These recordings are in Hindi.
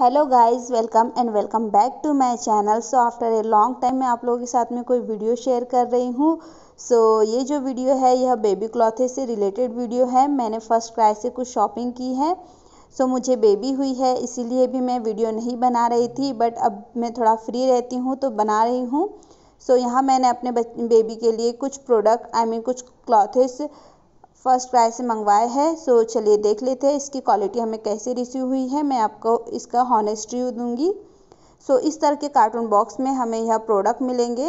hello guys welcome and welcome back to my channel so after a long time मैं आप लोगों के साथ में कोई वीडियो शेयर कर रही हूँ सो so, ये जो वीडियो है यह बेबी क्लॉथे से रिलेटेड वीडियो है मैंने फर्स्ट क्राई से कुछ शॉपिंग की है सो so, मुझे बेबी हुई है इसीलिए भी मैं वीडियो नहीं बना रही थी बट अब मैं थोड़ा फ्री रहती हूँ तो बना रही हूँ सो so, यहाँ मैंने अपने बेबी के लिए कुछ product I I mean mean, कुछ क्लॉथेस फ़र्स्ट क्राई से मंगवाए है सो चलिए देख लेते हैं इसकी क्वालिटी हमें कैसे रिसीव हुई है मैं आपको इसका हॉनेस्ट रिव्यू दूंगी सो इस तरह के कार्टून बॉक्स में हमें यह प्रोडक्ट मिलेंगे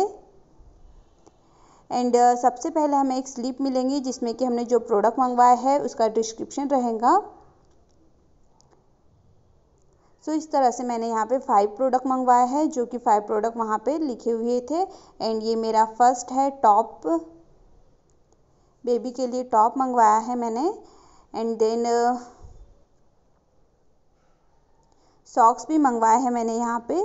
एंड uh, सबसे पहले हमें एक स्लिप मिलेंगी जिसमें कि हमने जो प्रोडक्ट मंगवाया है उसका डिस्क्रिप्शन रहेगा सो so, इस तरह से मैंने यहाँ पे फाइव प्रोडक्ट मंगवाया है जो कि फाइव प्रोडक्ट वहाँ पे लिखे हुए थे एंड ये मेरा फर्स्ट है टॉप बेबी के लिए टॉप मंगवाया है मैंने एंड देन सॉक्स भी मंगवाए हैं मैंने यहाँ पे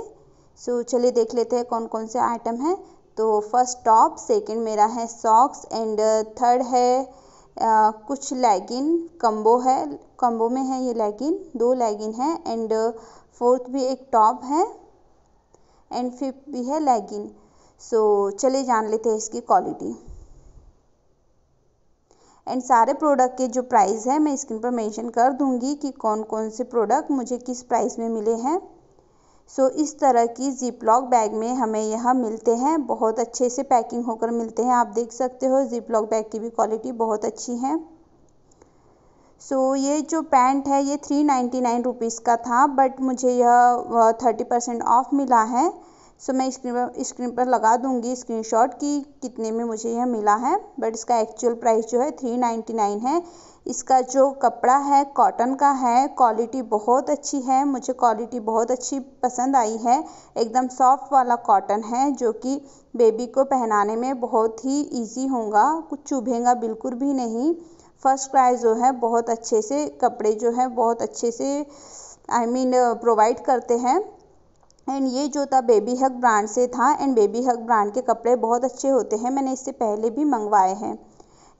सो so, चलिए देख लेते हैं कौन कौन से आइटम हैं तो फर्स्ट टॉप सेकंड मेरा है सॉक्स एंड थर्ड है आ, uh, कुछ लेगिन कम्बो है कम्बो में है ये लेगिन दो लेगिन है एंड फोर्थ भी एक टॉप है एंड फिफ्थ भी है लेगिन सो so, चलिए जान लेते हैं इसकी क्वालिटी एंड सारे प्रोडक्ट के जो प्राइस है मैं स्क्रीन पर मेंशन कर दूंगी कि कौन कौन से प्रोडक्ट मुझे किस प्राइस में मिले हैं सो so, इस तरह की जिप लॉक बैग में हमें यह मिलते हैं बहुत अच्छे से पैकिंग होकर मिलते हैं आप देख सकते हो जिप लॉक बैग की भी क्वालिटी बहुत अच्छी है सो so, ये जो पैंट है ये थ्री नाइन्टी नाइन रुपीज़ का था बट मुझे यह थर्टी परसेंट ऑफ मिला है सो मैं स्क्रीन पर स्क्रीन पर लगा दूंगी स्क्रीनशॉट कि कितने में मुझे यह मिला है बट इसका एक्चुअल प्राइस जो है थ्री नाइन्टी नाइन है इसका जो कपड़ा है कॉटन का है क्वालिटी बहुत अच्छी है मुझे क्वालिटी बहुत अच्छी पसंद आई है एकदम सॉफ्ट वाला कॉटन है जो कि बेबी को पहनाने में बहुत ही ईजी होगा कुछ चुभेगा बिल्कुल भी नहीं फर्स्ट क्राई जो है बहुत अच्छे से कपड़े जो है बहुत अच्छे से आई मीन प्रोवाइड करते हैं एंड ये जो था बेबी हक ब्रांड से था एंड बेबी हक ब्रांड के कपड़े बहुत अच्छे होते हैं मैंने इससे पहले भी मंगवाए हैं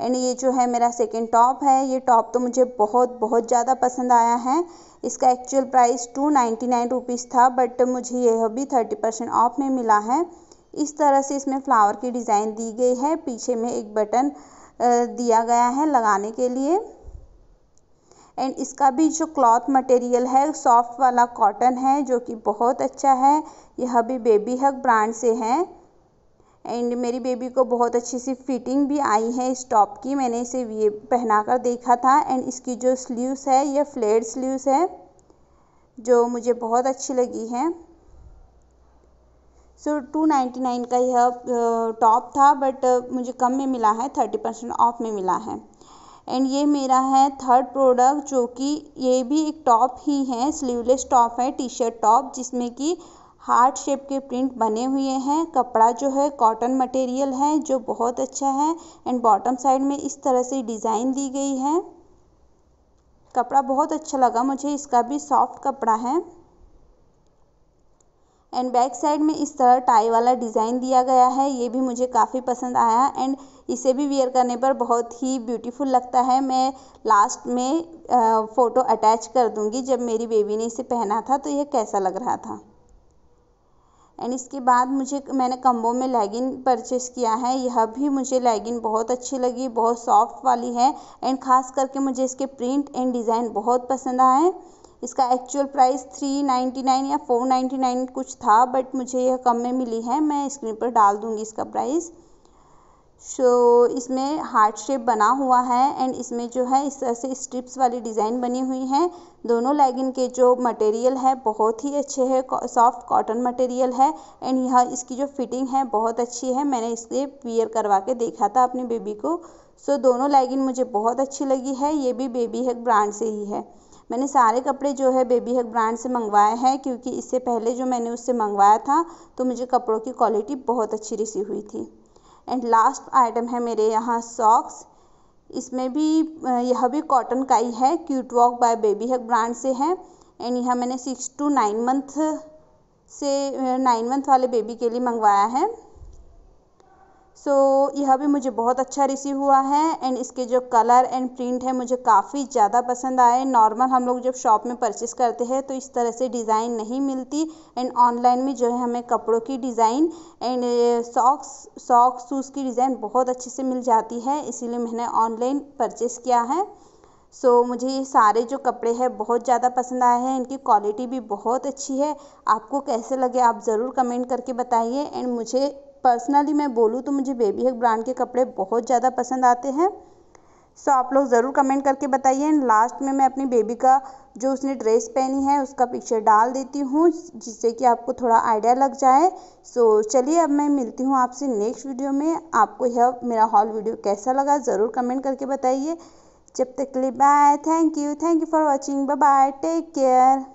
एंड ये जो है मेरा सेकेंड टॉप है ये टॉप तो मुझे बहुत बहुत ज़्यादा पसंद आया है इसका actual price two ninety nine rupees था बट मुझे यह भी थर्टी परसेंट ऑफ में मिला है इस तरह से इसमें फ्लावर की डिज़ाइन दी गई है पीछे में एक बटन दिया गया है लगाने के लिए एंड इसका भी जो क्लॉथ मटेरियल है सॉफ्ट वाला कॉटन है जो कि बहुत अच्छा है यह भी बेबी हक ब्रांड से है एंड मेरी बेबी को बहुत अच्छी सी फिटिंग भी आई है इस टॉप की मैंने इसे ये पहना कर देखा था एंड इसकी जो स्लीव्स है यह फ्लेयर स्लीव्स है जो मुझे बहुत अच्छी लगी है सो टू नाइन्टी नाइन का यह टॉप था बट मुझे कम में मिला है थर्टी परसेंट ऑफ में मिला है एंड ये मेरा है थर्ड प्रोडक्ट जो कि ये भी एक टॉप ही है स्लीवलेस टॉप है टी शर्ट टॉप जिसमें कि हार्ट शेप के प्रिंट बने हुए हैं कपड़ा जो है कॉटन मटेरियल है जो बहुत अच्छा है एंड बॉटम साइड में इस तरह से डिज़ाइन दी गई है कपड़ा बहुत अच्छा लगा मुझे इसका भी सॉफ्ट कपड़ा है एंड बैक साइड में इस तरह टाई वाला डिज़ाइन दिया गया है ये भी मुझे काफ़ी पसंद आया एंड इसे भी वियर करने पर बहुत ही ब्यूटीफुल लगता है मैं लास्ट में फ़ोटो अटैच कर दूंगी जब मेरी बेबी ने इसे पहना था तो यह कैसा लग रहा था एंड इसके बाद मुझे मैंने कम्बो में लेगिन परचेस किया है यह भी मुझे लेगिन बहुत अच्छी लगी बहुत सॉफ्ट वाली है एंड ख़ास करके मुझे इसके प्रिंट एंड डिज़ाइन बहुत पसंद आए इसका actual price three ninety nine या फोर नाइन्टी नाइन कुछ था बट मुझे यह कम में मिली है मैं स्क्रीन पर डाल दूँगी इसका प्राइस सो so, इसमें हार्ट शेप बना हुआ है एंड इसमें जो है इस तरह से स्ट्रिप्स वाली डिज़ाइन बनी हुई हैं दोनों लेगिन के जो मटेरियल है बहुत ही अच्छे है सॉफ्ट कॉटन मटेरियल है एंड यह इसकी जो फिटिंग है बहुत अच्छी है मैंने इसलिए वियर करवा के देखा था अपने बेबी को सो so, दोनों लेगिन मुझे बहुत अच्छी लगी है ये भी बेबी हेक ब्रांड से ही है मैंने सारे कपड़े जो है बेबी हक ब्रांड से मंगवाए हैं क्योंकि इससे पहले जो मैंने उससे मंगवाया था तो मुझे कपड़ों की क्वालिटी बहुत अच्छी रिसीव हुई थी एंड लास्ट आइटम है मेरे यहाँ सॉक्स इसमें भी यह भी कॉटन का ही है Cute Walk by Baby Hug brand से है एंड यह मैंने सिक्स टू नाइन मंथ से नाइन मंथ वाले बेबी के लिए मंगवाया है सो so, यह भी मुझे बहुत अच्छा रिसीव हुआ है एंड इसके जो कलर एंड प्रिंट है मुझे काफ़ी ज़्यादा पसंद आए नॉर्मल हम लोग जब शॉप में परचेस करते हैं तो इस तरह से डिज़ाइन नहीं मिलती एंड ऑनलाइन में जो है हमें कपड़ों की design and socks socks shoes की डिज़ाइन बहुत अच्छे से मिल जाती है इसीलिए मैंने ऑनलाइन परचेस किया है सो so, मुझे ये सारे जो कपड़े हैं बहुत ज़्यादा पसंद आए हैं इनकी क्वालिटी भी बहुत अच्छी है आपको कैसे लगे आप ज़रूर कमेंट करके बताइए एंड मुझे पर्सनली मैं बोलूँ तो मुझे बेबी हक ब्रांड के कपड़े बहुत ज़्यादा पसंद आते हैं सो आप लोग ज़रूर कमेंट करके बताइए एंड लास्ट में मैं अपनी बेबी का जो उसने ड्रेस पहनी है उसका पिक्चर डाल देती हूँ जिससे कि आपको थोड़ा आइडिया लग जाए सो चलिए अब मैं मिलती हूँ आपसे नेक्स्ट वीडियो में आपको यह मेरा हॉल वीडियो कैसा लगा ज़रूर कमेंट करके बताइए जब तक के लिए bye thank you thank you for watching bye bye take care